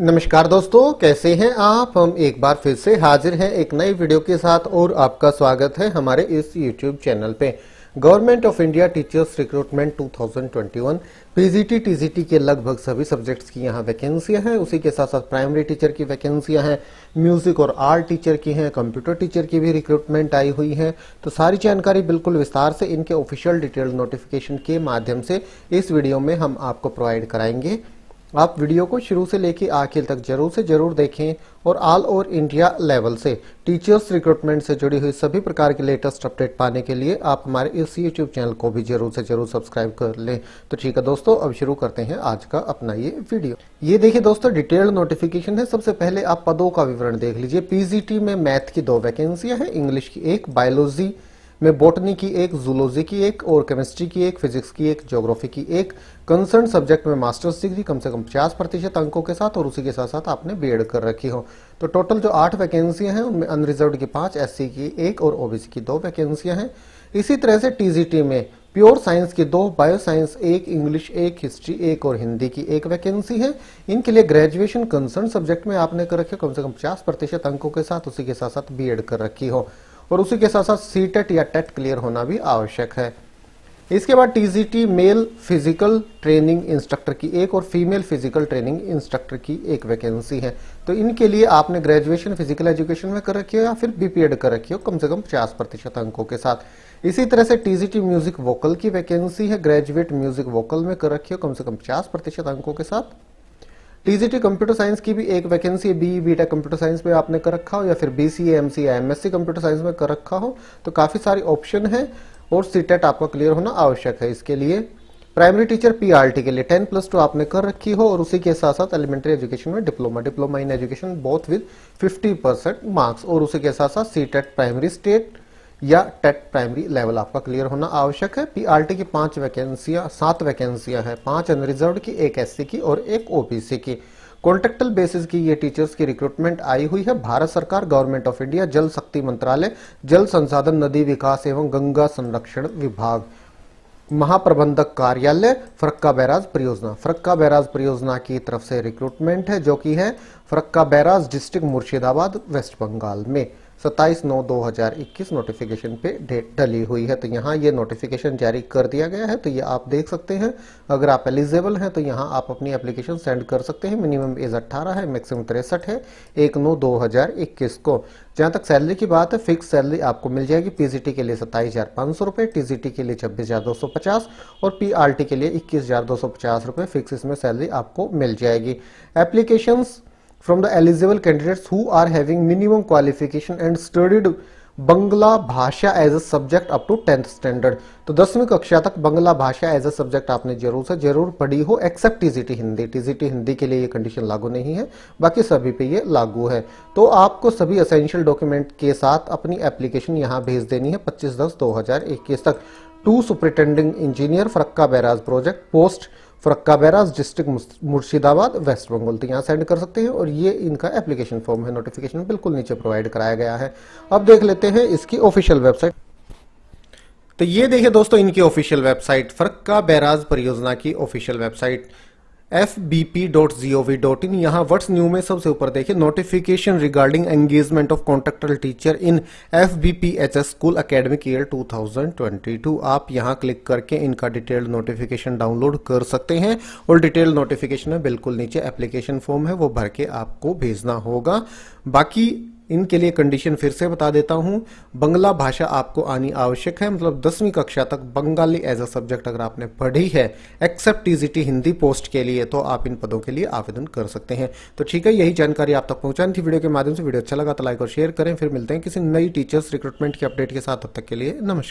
नमस्कार दोस्तों कैसे हैं आप हम एक बार फिर से हाजिर हैं एक नई वीडियो के साथ और आपका स्वागत है हमारे इस यूट्यूब चैनल पे government of India teachers recruitment 2021 PGT TGT के लगभग सभी सब्जेक्ट्स की यहाँ वैकेंसियां हैं उसी के साथ साथ प्राइमरी टीचर की वैकेंसियां हैं म्यूजिक और आर्ट टीचर की हैं कंप्यूटर टीचर की भी रिक्रूटमेंट आई हुई है तो सारी जानकारी बिल्कुल विस्तार से इनके ऑफिशियल डिटेल नोटिफिकेशन के माध्यम से इस वीडियो में हम आपको प्रोवाइड कराएंगे आप वीडियो को शुरू से लेकर आखिर तक जरूर से जरूर देखें और ऑल ओवर इंडिया लेवल से टीचर्स रिक्रूटमेंट से जुड़ी हुई सभी प्रकार के लेटेस्ट अपडेट पाने के लिए आप हमारे इस यूट्यूब चैनल को भी जरूर से जरूर सब्सक्राइब कर लें तो ठीक है दोस्तों अब शुरू करते हैं आज का अपना ये वीडियो ये देखिए दोस्तों डिटेल्ड नोटिफिकेशन है सबसे पहले आप पदों का विवरण देख लीजिए पीजीटी में मैथ की दो वैकेंसियां हैं इंग्लिश की एक बायोलॉजी में बॉटनी की एक जूलॉजी की एक और केमिस्ट्री की एक फिजिक्स की एक ज्योग्राफी की एक कंसर्न सब्जेक्ट में मास्टर्स डिग्री कम से कम पचास प्रतिशत अंकों के साथ और उसी के साथ साथ आपने बी कर रखी हो तो टोटल जो आठ वैकेंसियां हैं उनमें अनरिजर्व की पांच एस की एक और ओबीसी की दो वैकेंसियां हैं इसी तरह से टीजीटी में प्योर साइंस की दो बायो साइंस एक इंग्लिश एक हिस्ट्री एक और हिंदी की एक वैकेंसी है इनके लिए ग्रेजुएशन कंसर्न सब्जेक्ट में आपने कर रखे कम से कम पचास प्रतिशत अंकों के साथ उसी के साथ साथ बीएड कर रखी हो और उसी के साथ साथ सी टेट या टेट क्लियर होना भी आवश्यक है इसके बाद TGT male physical training instructor की एक और फीमेल फिजिकल ट्रेनिंग इंस्ट्रक्टर की एक वैकेंसी है तो इनके लिए आपने ग्रेजुएशन फिजिकल एजुकेशन में कर रखी हो या फिर बीपीएड कर रखी हो कम से कम 50 प्रतिशत अंकों के साथ इसी तरह से टीजीटी म्यूजिक वोकल की वैकेंसी है ग्रेजुएट म्यूजिक वोकल में कर रखी हो कम से कम पचास प्रतिशत अंकों के साथ टीजीटी कंप्यूटर साइंस की भी एक वैकेंसी है बी बीटेक कंप्यूटर साइंस में आपने कर रखा हो या फिर B C M C M S computer science में कर रखा हो तो काफ़ी सारी ऑप्शन है और सी टेट e आपका क्लियर होना आवश्यक है इसके लिए प्राइमरी टीचर पीआरटी के लिए टेन प्लस टू आपने कर रखी हो और उसी के साथ साथ एलिमेंट्री एजुकेशन में diploma diploma in education both with 50 percent marks और उसी के साथ साथ सी टेट प्राइमरी स्टेट या टेट प्राइमरी लेवल आपका क्लियर होना आवश्यक है पीआरटी की पांच वैकेंसियां सात वैकेंसियां हैं पांच अनरिजर्व की एक एससी की और एक ओबीसी की कॉन्ट्रेक्टल बेसिस की ये टीचर्स की रिक्रूटमेंट आई हुई है भारत सरकार गवर्नमेंट ऑफ इंडिया जल शक्ति मंत्रालय जल संसाधन नदी विकास एवं गंगा संरक्षण विभाग महाप्रबंधक कार्यालय फरक्का बैराज परियोजना फरक्का बैराज परियोजना की तरफ से रिक्रूटमेंट है जो कि है फरक्का बैराज डिस्ट्रिक्ट मुर्शिदाबाद वेस्ट बंगाल में सत्ताईस नौ दो हज़ार इक्कीस नोटिफिकेशन पे डेट डली हुई है तो यहाँ ये नोटिफिकेशन जारी कर दिया गया है तो ये आप देख सकते हैं अगर आप एलिजिबल हैं तो यहाँ आप अपनी एप्लीकेशन सेंड कर सकते हैं मिनिमम एज अट्ठारह है मैक्सिमम तिरसठ है एक नौ दो हज़ार इक्कीस को जहाँ तक सैलरी की बात है फिक्स सैलरी आपको मिल जाएगी पीजीटी के लिए सत्ताईस हज़ार पाँच सौ रुपये टीजीटी के लिए छब्बीस हज़ार दो सौ पचास और पीआरटी के लिए इक्कीस हज़ार दो सौ पचास रुपये फिक्स इसमें सैलरी आपको मिल जाएगी applications from the eligible candidates who are having minimum qualification and studied Bangla भाषा as a subject up to tenth standard तो दसवीं कक्षा तक बंगला भाषा एज अ सब्जेक्ट आपने जरूर से जरूर पढ़ी हो except TGT Hindi TGT Hindi के लिए ये कंडीशन लागू नहीं है बाकी सभी पे ये लागू है तो आपको सभी असेंशियल डॉक्यूमेंट के साथ अपनी एप्लीकेशन यहाँ भेज देनी है 25 दस 2021 तक to superintending engineer Farakka barrage project post Farakka barrage district Murshidabad West Bengal तो यहाँ सेंड कर सकते हैं और ये इनका एप्लीकेशन फॉर्म है नोटिफिकेशन बिल्कुल नीचे प्रोवाइड कराया गया है अब देख लेते हैं इसकी ऑफिशियल वेबसाइट तो ये देखिए दोस्तों इनकी ऑफिशियल वेबसाइट फरक्का बैराज परियोजना की official website F B P dot G O V dot in यहाँ वर्ड्स न्यू में सबसे ऊपर देखिए notification regarding engagement of contractual teacher in F B P H S school academic year two thousand twenty two आप यहाँ click करके इनका detailed notification download कर सकते हैं और डिटेल्ड नोटिफिकेशन में बिल्कुल नीचे एप्लीकेशन फॉर्म है वो भर के आपको भेजना होगा बाकी इनके लिए कंडीशन फिर से बता देता हूँ बंगला भाषा आपको आनी आवश्यक है मतलब दसवीं कक्षा तक बंगाली एज अ सब्जेक्ट अगर आपने पढ़ी है एक्सेप्ट टीजीटी हिंदी पोस्ट के लिए तो आप इन पदों के लिए आवेदन कर सकते हैं तो ठीक है यही जानकारी आप तक पहुंचानी थी वीडियो के माध्यम से वीडियो अच्छा लगा तो लाइक और शेयर करें फिर मिलते हैं किसी नई टीचर्स रिक्रूटमेंट की अपडेट के साथ अब तक के लिए नमस्कार